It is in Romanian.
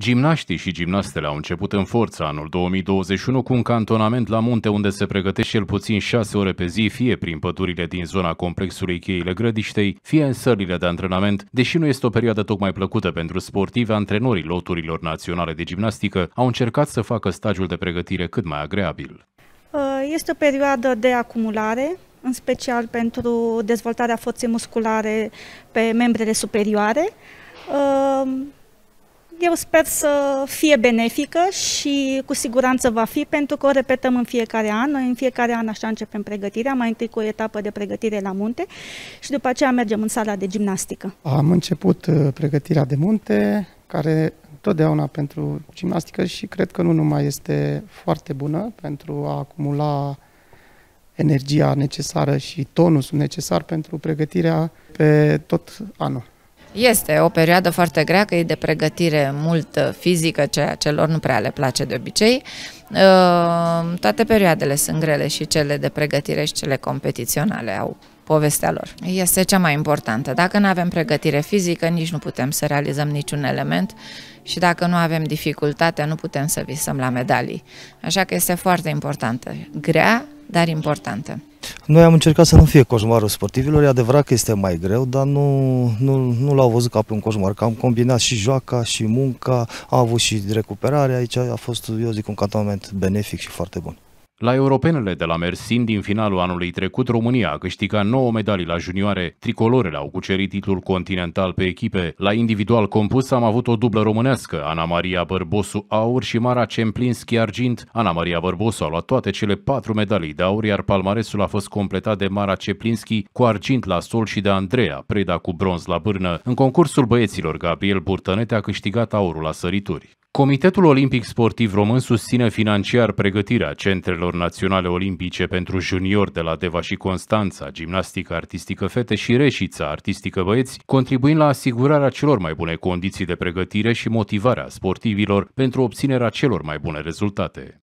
Gimnaștii și gimnastele au început în forță anul 2021 cu un cantonament la munte unde se pregătește cel puțin 6 ore pe zi, fie prin pădurile din zona complexului Cheile Grădiștei, fie în sălile de antrenament, deși nu este o perioadă tocmai plăcută pentru sportivi, antrenorii loturilor naționale de gimnastică au încercat să facă stagiul de pregătire cât mai agreabil. Uh, este o perioadă de acumulare, în special pentru dezvoltarea forței musculare pe membrele superioare, uh, eu sper să fie benefică și cu siguranță va fi, pentru că o repetăm în fiecare an. Noi în fiecare an așa începem pregătirea, mai întâi cu o etapă de pregătire la munte și după aceea mergem în sala de gimnastică. Am început uh, pregătirea de munte, care totdeauna pentru gimnastică și cred că nu numai este foarte bună pentru a acumula energia necesară și tonusul necesar pentru pregătirea pe tot anul. Este o perioadă foarte grea, că e de pregătire mult uh, fizică, ceea ce lor nu prea le place de obicei. Uh, toate perioadele sunt grele și cele de pregătire și cele competiționale au povestea lor. Este cea mai importantă. Dacă nu avem pregătire fizică, nici nu putem să realizăm niciun element și dacă nu avem dificultate, nu putem să visăm la medalii. Așa că este foarte importantă. Grea, dar importantă. Noi am încercat să nu fie coșmarul sportivilor, e adevărat că este mai greu, dar nu, nu, nu l-au văzut ca pe un coșmar, că am combinat și joaca și munca, am avut și recuperarea, aici a fost, eu zic, un cantonament benefic și foarte bun. La europenele de la Mersin din finalul anului trecut, România a câștigat 9 medalii la junioare, tricolorele au cucerit titlul continental pe echipe. La individual compus am avut o dublă românească, Ana Maria Bărbosu aur și Mara Cemplinski argint. Ana Maria Bărbosu a luat toate cele patru medalii de aur, iar palmaresul a fost completat de Mara Ceplinski cu argint la sol și de Andreea Preda cu bronz la bârnă. În concursul băieților, Gabriel Burtănete a câștigat aurul la sărituri. Comitetul Olimpic Sportiv Român susține financiar pregătirea centrelor naționale olimpice pentru juniori de la Deva și Constanța, gimnastică artistică fete și reșița artistică băieți, contribuind la asigurarea celor mai bune condiții de pregătire și motivarea sportivilor pentru obținerea celor mai bune rezultate.